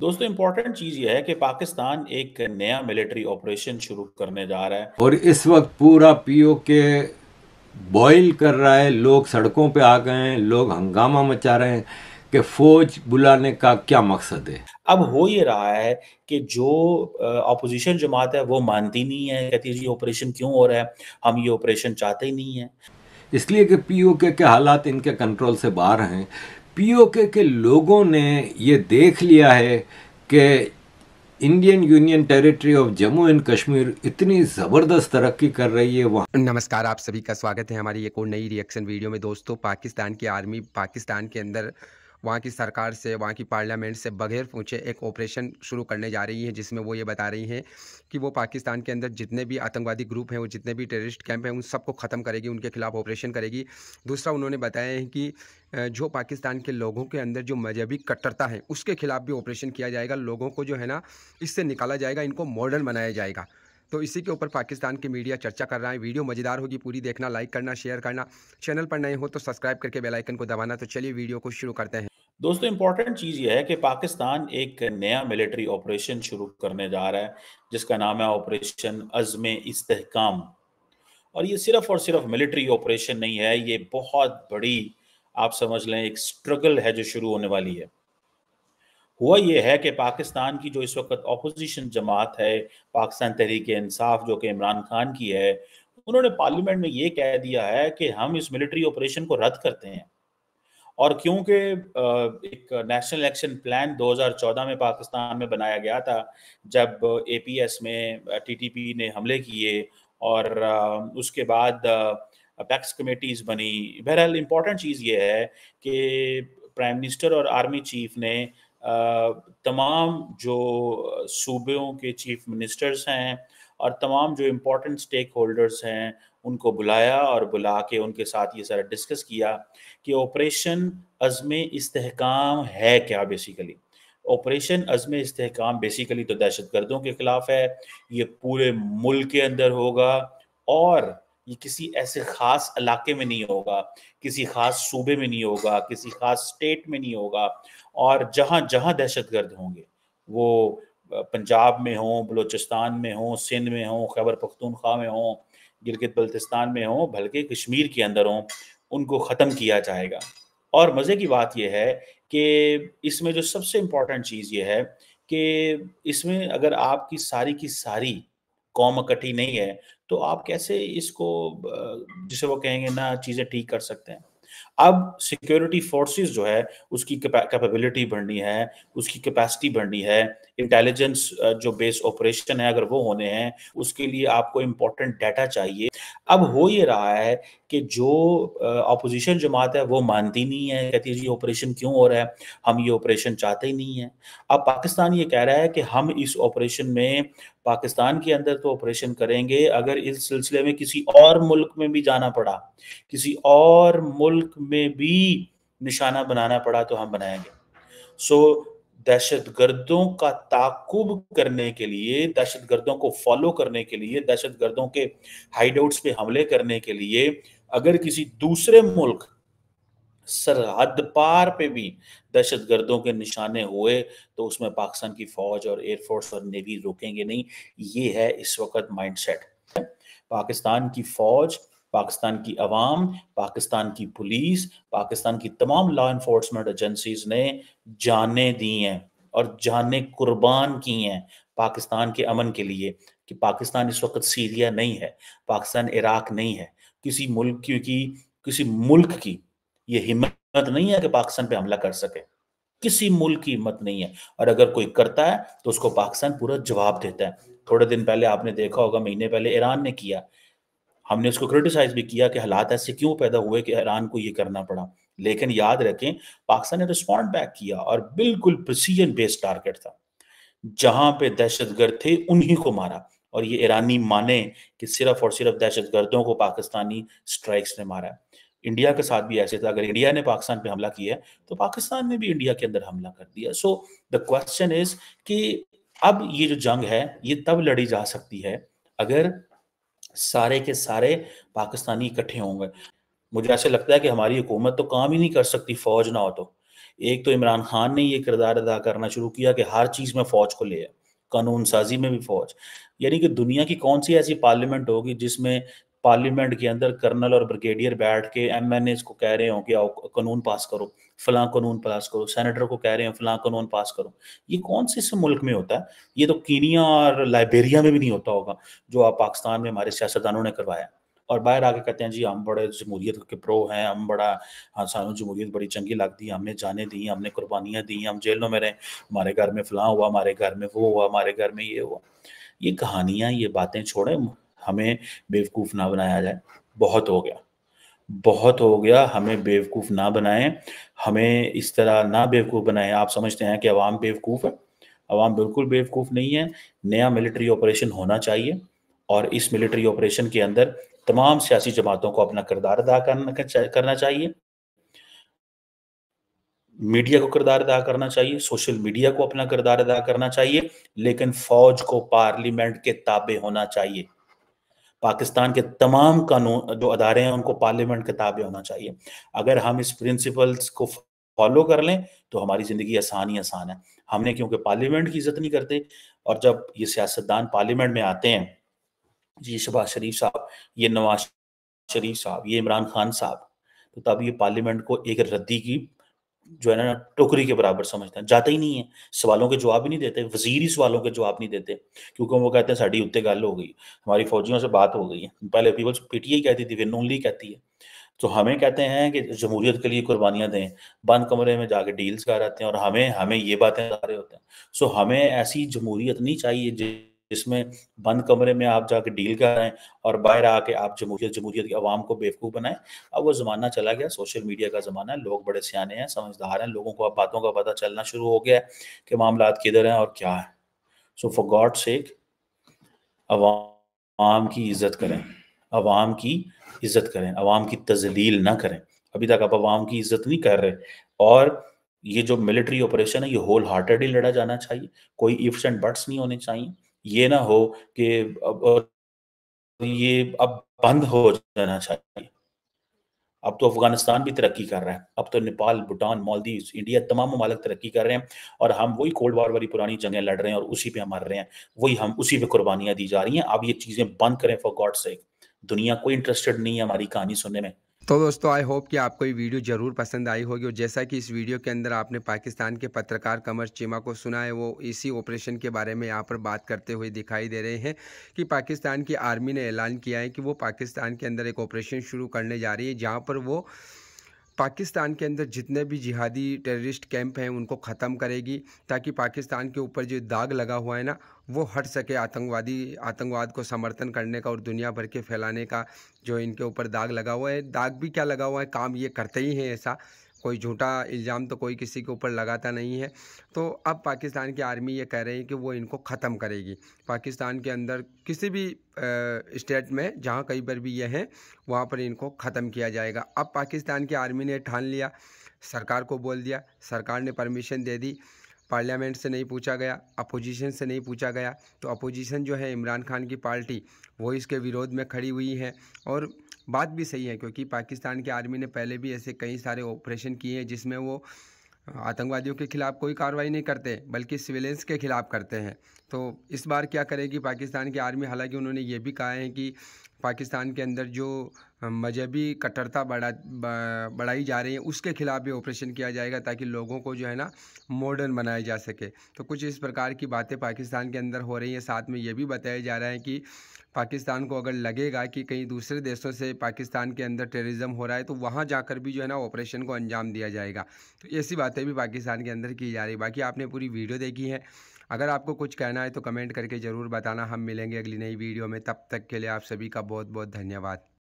दोस्तों इम्पोर्टेंट चीज यह है कि पाकिस्तान एक नया मिलिट्री ऑपरेशन शुरू करने जा रहा है और इस वक्त पूरा पीओ के बॉइल कर रहा है लोग सड़कों पे आ गए हैं लोग हंगामा मचा रहे हैं कि फौज बुलाने का क्या मकसद है अब हो ये रहा है कि जो अपोजिशन जमात है वो मानती नहीं है कहती है जी ऑपरेशन क्यों हो रहा है हम ये ऑपरेशन चाहते ही नहीं है इसलिए कि पीओके के हालात इनके कंट्रोल से बाहर हैं पीओके के लोगों ने ये देख लिया है कि Indian union territory of Jammu and Kashmir इतनी ज़बरदस्त तरक्की कर रही है वहाँ नमस्कार आप सभी का स्वागत है हमारी एक और नई रिएक्शन वीडियो में दोस्तों पाकिस्तान की आर्मी पाकिस्तान के अंदर वहाँ की सरकार से वहाँ की पार्लियामेंट से बगैर पूछे एक ऑपरेशन शुरू करने जा रही है जिसमें वो ये बता रही हैं कि वो पाकिस्तान के अंदर जितने भी आतंकवादी ग्रुप हैं वो जितने भी टेररिस्ट कैंप हैं उन सबको ख़त्म करेगी उनके खिलाफ ऑपरेशन करेगी दूसरा उन्होंने बताया है कि जो पाकिस्तान के लोगों के अंदर जो मजहबी कट्टरता है उसके खिलाफ भी ऑपरेशन किया जाएगा लोगों को जो है ना इससे निकाला जाएगा इनको मॉडर्न बनाया जाएगा तो इसी के ऊपर पाकिस्तान की मीडिया चर्चा कर रहा है वीडियो मज़ेदार होगी पूरी देखना लाइक करना शेयर करना चैनल पर नए हो तो सब्सक्राइब करके बेलाइकन को दबाना तो चलिए वीडियो को शुरू करते हैं दोस्तों इंपॉर्टेंट चीज़ यह है कि पाकिस्तान एक नया मिलिट्री ऑपरेशन शुरू करने जा रहा है जिसका नाम है ऑपरेशन अज़म इस्तेकाम और ये सिर्फ और सिर्फ मिलिट्री ऑपरेशन नहीं है ये बहुत बड़ी आप समझ लें एक स्ट्रगल है जो शुरू होने वाली है हुआ यह है कि पाकिस्तान की जो इस वक्त अपोजिशन जमात है पाकिस्तान तहरीक इंसाफ जो कि इमरान खान की है उन्होंने पार्लियामेंट में ये कह दिया है कि हम इस मिलिट्री ऑपरेशन को रद्द करते हैं और क्योंकि एक नेशनल एक्शन प्लान 2014 में पाकिस्तान में बनाया गया था जब एपीएस में टीटीपी ने हमले किए और उसके बाद पैक्स कमेटीज बनी बहरहाल इम्पॉर्टेंट चीज़ ये है कि प्राइम मिनिस्टर और आर्मी चीफ ने तमाम जो सूबों के चीफ मिनिस्टर्स हैं और तमाम जो इम्पोर्टेंट स्टेक होल्डर्स हैं उनको बुलाया और बुला के उनके साथ ये सारा डिस्कस किया कि ऑपरेशन अज़म इसकाम है क्या basically operation Azm Istehkam basically तो दहशत गर्दों के ख़िलाफ़ है ये पूरे मुल्क के अंदर होगा और ये किसी ऐसे खास इलाके में नहीं होगा किसी खास सूबे में नहीं होगा किसी खास स्टेट में नहीं होगा और जहाँ जहाँ दहशत गर्द होंगे वो पंजाब में हों बलोचिस्तान में हों सिंध में हों खैबर पख्तूनख्वा में हों गिलगित बल्तिस्तान में हों बल्कि कश्मीर के अंदर हों उनको ख़त्म किया जाएगा और मज़े की बात यह है कि इसमें जो सबसे इम्पॉर्टेंट चीज़ ये है कि इसमें अगर आपकी सारी की सारी कौम इकट्ठी नहीं है तो आप कैसे इसको जिसे वो कहेंगे ना चीजें ठीक कर सकते हैं अब सिक्योरिटी फोर्सेस जो है उसकी कैपेबिलिटी बढ़नी है उसकी कैपेसिटी बढ़नी है इंटेलिजेंस जो बेस ऑपरेशन है अगर वो होने हैं उसके लिए आपको इम्पोर्टेंट डाटा चाहिए अब हो ये रहा है कि जो अपोजिशन जमात है वो मानती नहीं है कहती है जी ऑपरेशन क्यों हो रहा है हम ये ऑपरेशन चाहते ही नहीं है अब पाकिस्तान ये कह रहा है कि हम इस ऑपरेशन में पाकिस्तान के अंदर तो ऑपरेशन करेंगे अगर इस सिलसिले में किसी और मुल्क में भी जाना पड़ा किसी और मुल्क में भी निशाना बनाना पड़ा तो हम बनाएंगे सो दहशत गर्दों का ताकुब करने के लिए दहशत गर्दों को फॉलो करने के लिए दहशत गर्दों के हाइड पे हमले करने के लिए अगर किसी दूसरे मुल्क सरहद पार पे भी दहशत गर्दों के निशाने हुए तो उसमें पाकिस्तान की फौज और एयरफोर्स और नेवी रोकेंगे नहीं ये है इस वक्त माइंडसेट पाकिस्तान की फौज पाकिस्तान की आवाम पाकिस्तान की पुलिस पाकिस्तान की तमाम लॉ इन्फोर्समेंट एजेंसीज ने जाने दी हैं और जाने कुर्बान की हैं पाकिस्तान के अमन के लिए कि पाकिस्तान इस वक्त सीरिया नहीं है पाकिस्तान इराक नहीं है किसी मुल्क की किसी मुल्क की ये हिम्मत नहीं है कि पाकिस्तान पे हमला कर सके किसी मुल्क की हिम्मत नहीं है और अगर कोई करता है तो उसको पाकिस्तान पूरा जवाब देता है थोड़े दिन पहले आपने देखा होगा महीने पहले ईरान ने किया हमने उसको क्रिटिसाइज भी किया कि हालात ऐसे क्यों पैदा हुए कि ईरान को ये करना पड़ा लेकिन याद रखें पाकिस्तान ने रिस्पॉन्ड बैक किया और बिल्कुल प्रिसीजन बेस्ड टारगेट था जहां पे दहशतगर्द थे उन्हीं को मारा और ये ईरानी माने कि सिर्फ और सिर्फ दहशतगर्दों को पाकिस्तानी स्ट्राइक्स ने मारा इंडिया के साथ भी ऐसे था अगर इंडिया ने पाकिस्तान पे हमला किया है तो पाकिस्तान ने भी इंडिया के अंदर हमला कर दिया सो द क्वेश्चन इज कि अब ये जो जंग है ये तब लड़ी जा सकती है अगर सारे के सारे पाकिस्तानी इकट्ठे होंगे मुझे ऐसे लगता है कि हमारी हुकूमत तो काम ही नहीं कर सकती फौज ना हो तो एक तो इमरान खान ने ये किरदार अदा करना शुरू किया कि हर चीज़ में फ़ौज को ले आए कानून साजी में भी फौज यानी कि दुनिया की कौन सी ऐसी पार्लियामेंट होगी जिसमें पार्लियामेंट के अंदर कर्नल और ब्रिगेडियर बैठ के एम एन एज को कह रहे हो कि कानून पास करो फलां कानून पास करो सेनेटर को कह रहे हो फलां कानून पास करो ये कौन से से मुल्क में होता है ये तो कीनिया और लाइबेरिया में भी नहीं होता होगा जो आप पाकिस्तान में हमारे सियासतदानों ने करवाया और बाहर आके कहते हैं जी हम बड़े जमहूरियत के प्रो हैं हम बड़ा हाँ सानू जमहूरियत बड़ी चंगी लगती है हमने जाने दी हमने कुर्बानियाँ दी हम जेलों में रहे हमारे घर में फलां हुआ हमारे घर में वो हुआ हमारे घर में ये हुआ ये कहानियाँ ये बातें छोड़ें हमें बेवकूफ़ ना बनाया जाए बहुत हो गया बहुत हो गया हमें बेवकूफ़ ना बनाएं हमें इस तरह ना बेवकूफ़ बनाएं आप समझते हैं कि अवाम बेवकूफ़ है अवाम बिल्कुल बेवकूफ़ नहीं है नया मिलिट्री ऑपरेशन होना चाहिए और इस मिलिट्री ऑपरेशन के अंदर तमाम सियासी जमातों को अपना किरदार अदा करना चाहिए मीडिया को किरदार अदा करना चाहिए सोशल मीडिया को अपना किरदार अदा करना चाहिए लेकिन फौज को पार्लियामेंट के ताबे होना चाहिए पाकिस्तान के तमाम कानून जो अदारे हैं उनको पार्लियामेंट के ताबे होना चाहिए अगर हम इस प्रिंसिपल्स को फॉलो कर लें तो हमारी ज़िंदगी आसान ही आसान है हमने क्योंकि पार्लियामेंट की इज्जत नहीं करते और जब ये सियासतदान पार्लियामेंट में आते हैं ये शबाज शरीफ साहब ये नवाज शरीफ साहब ये इमरान खान साहब तो तब ये पार्लियामेंट को एक रद्दी की जो है ना टोकरी के बराबर समझते हैं जाते ही नहीं है सवालों के जवाब ही नहीं देते वजीर ही सवालों के जवाब नहीं देते क्योंकि वो कहते हैं साड़ी उत्ते गल हो गई हमारी फौजियों से बात हो गई है पहले पीपल्स पीटीआई कहती थी फिर नूनली कहती है तो हमें कहते हैं कि जमहूरियत के लिए कुर्बानियां दें बंद कमरे में जाके डील्स कराते हैं और हमें हमें ये बातें होते हैं सो हमें ऐसी जमहूरियत नहीं चाहिए जिसमें बंद कमरे में आप जाके डील हैं और बाहर आके आप जमहूरियत जमहूरियत की आवाम को बेवकूफ़ बनाएं अब वो ज़माना चला गया सोशल मीडिया का ज़माना है लोग बड़े सियाने हैं समझदार हैं लोगों को अब बातों का पता चलना शुरू हो गया है कि मामला किधर हैं और क्या है सो फॉर गॉड सेक अवाम की इज्जत करें अवाम की इज्जत करें अवाम की तजलील ना करें अभी तक आप अवाम की इज्जत नहीं कर रहे और ये जो मिलिट्री ऑपरेशन है ये होल हार्टेडली लड़ा जाना चाहिए कोई इफ्स एंड बट्स नहीं होने चाहिए ये ना हो कि अब ये अब बंद हो जाना चाहिए अब तो अफगानिस्तान भी तरक्की कर रहा है अब तो नेपाल भूटान मालदीव इंडिया तमाम ममालक तरक्की कर रहे हैं और हम वही कोल्ड वार वाली पुरानी जंगें लड़ रहे हैं और उसी पे हम मर रहे हैं वही हम उसी पे कुर्बानियां दी जा रही हैं अब ये चीज़ें बंद करें फॉर गॉड सेक दुनिया कोई इंटरेस्टेड नहीं है हमारी कहानी सुनने में तो दोस्तों आई होप कि आपको ये वीडियो ज़रूर पसंद आई होगी और जैसा कि इस वीडियो के अंदर आपने पाकिस्तान के पत्रकार कमर चीमा को सुना है वो इसी ऑपरेशन के बारे में यहाँ पर बात करते हुए दिखाई दे रहे हैं कि पाकिस्तान की आर्मी ने ऐलान किया है कि वो पाकिस्तान के अंदर एक ऑपरेशन शुरू करने जा रही है जहाँ पर वो पाकिस्तान के अंदर जितने भी जिहादी टेररिस्ट कैंप हैं उनको ख़त्म करेगी ताकि पाकिस्तान के ऊपर जो दाग लगा हुआ है ना वो हट सके आतंकवादी आतंकवाद को समर्थन करने का और दुनिया भर के फैलाने का जो इनके ऊपर दाग लगा हुआ है दाग भी क्या लगा हुआ है काम ये करते ही हैं ऐसा कोई झूठा इल्ज़ाम तो कोई किसी के ऊपर लगाता नहीं है तो अब पाकिस्तान की आर्मी ये कह रही है कि वो इनको ख़त्म करेगी पाकिस्तान के अंदर किसी भी स्टेट में जहाँ कहीं पर भी ये हैं वहाँ पर इनको ख़त्म किया जाएगा अब पाकिस्तान की आर्मी ने ठान लिया सरकार को बोल दिया सरकार ने परमिशन दे दी पार्लियामेंट से नहीं पूछा गया अपोजिशन से नहीं पूछा गया तो अपोजिशन जो है इमरान खान की पार्टी वो इसके विरोध में खड़ी हुई है और बात भी सही है क्योंकि पाकिस्तान की आर्मी ने पहले भी ऐसे कई सारे ऑपरेशन किए हैं जिसमें वो आतंकवादियों के खिलाफ कोई कार्रवाई नहीं करते बल्कि सिविलियंस के खिलाफ करते हैं तो इस बार क्या करेगी पाकिस्तान की आर्मी हालांकि उन्होंने ये भी कहा है कि पाकिस्तान के अंदर जो मजहबी कट्टरता बढ़ा बढ़ाई जा रही है उसके खिलाफ भी ऑपरेशन किया जाएगा ताकि लोगों को जो है ना मॉडर्न बनाया जा सके तो कुछ इस प्रकार की बातें पाकिस्तान के अंदर हो रही हैं साथ में ये भी बताया जा रहा है कि पाकिस्तान को अगर लगेगा कि कहीं दूसरे देशों से पाकिस्तान के अंदर टेररिज्म हो रहा है तो वहाँ जाकर भी जो है ना ऑपरेशन को अंजाम दिया जाएगा तो ऐसी बातें भी पाकिस्तान के अंदर की जा रही बाकी आपने पूरी वीडियो देखी है अगर आपको कुछ कहना है तो कमेंट करके ज़रूर बताना हम मिलेंगे अगली नई वीडियो में तब तक के लिए आप सभी का बहुत बहुत धन्यवाद